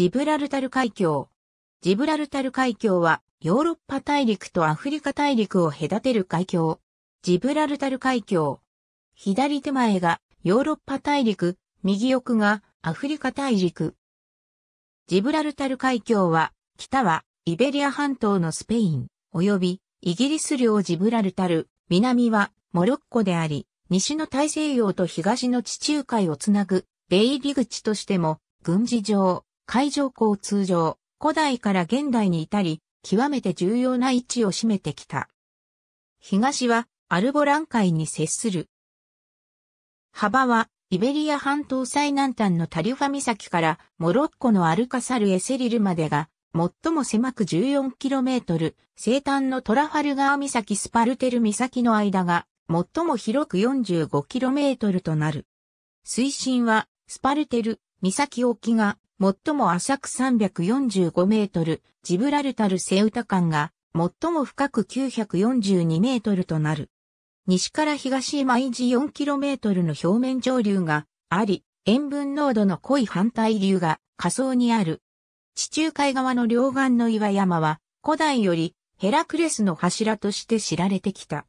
ジブラルタル海峡。ジブラルタル海峡はヨーロッパ大陸とアフリカ大陸を隔てる海峡。ジブラルタル海峡。左手前がヨーロッパ大陸、右奥がアフリカ大陸。ジブラルタル海峡は、北はイベリア半島のスペイン、及びイギリス領ジブラルタル、南はモロッコであり、西の大西洋と東の地中海をつなぐ出入り口としても軍事上、海上交通上、古代から現代に至り、極めて重要な位置を占めてきた。東はアルボラン海に接する。幅はイベリア半島最南端のタリュファ岬からモロッコのアルカサルエセリルまでが最も狭く 14km、西端のトラファルガー岬スパルテル岬の間が最も広く 45km となる。水深はスパルテル岬沖が最も浅く345メートル、ジブラルタルセウタ間が、最も深く942メートルとなる。西から東へ毎時4キロメートルの表面上流があり、塩分濃度の濃い反対流が下層にある。地中海側の両岸の岩山は、古代よりヘラクレスの柱として知られてきた。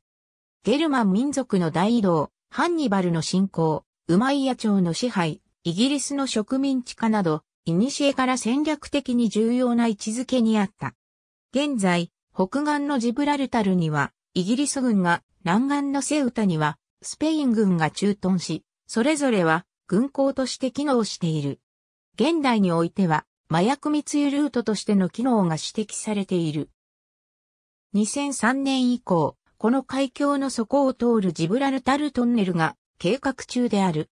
ゲルマン民族の大移動、ハンニバルの侵攻、ウマイヤ朝の支配、イギリスの植民地化など、エから戦略的に重要な位置づけにあった。現在、北岸のジブラルタルには、イギリス軍が、南岸のセウタには、スペイン軍が駐屯し、それぞれは、軍港として機能している。現代においては、麻薬密輸ルートとしての機能が指摘されている。2003年以降、この海峡の底を通るジブラルタルトンネルが計画中である。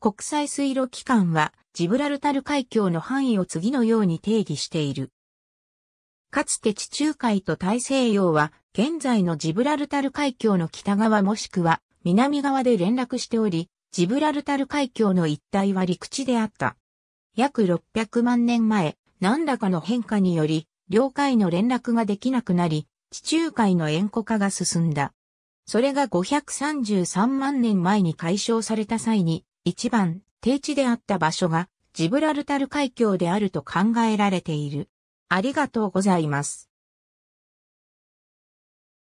国際水路機関は、ジブラルタル海峡の範囲を次のように定義している。かつて地中海と大西洋は、現在のジブラルタル海峡の北側もしくは南側で連絡しており、ジブラルタル海峡の一帯は陸地であった。約600万年前、何らかの変化により、領海の連絡ができなくなり、地中海の円弧化が進んだ。それが533万年前に解消された際に、一番低地であった場所がジブラルタル海峡であると考えられている。ありがとうございます。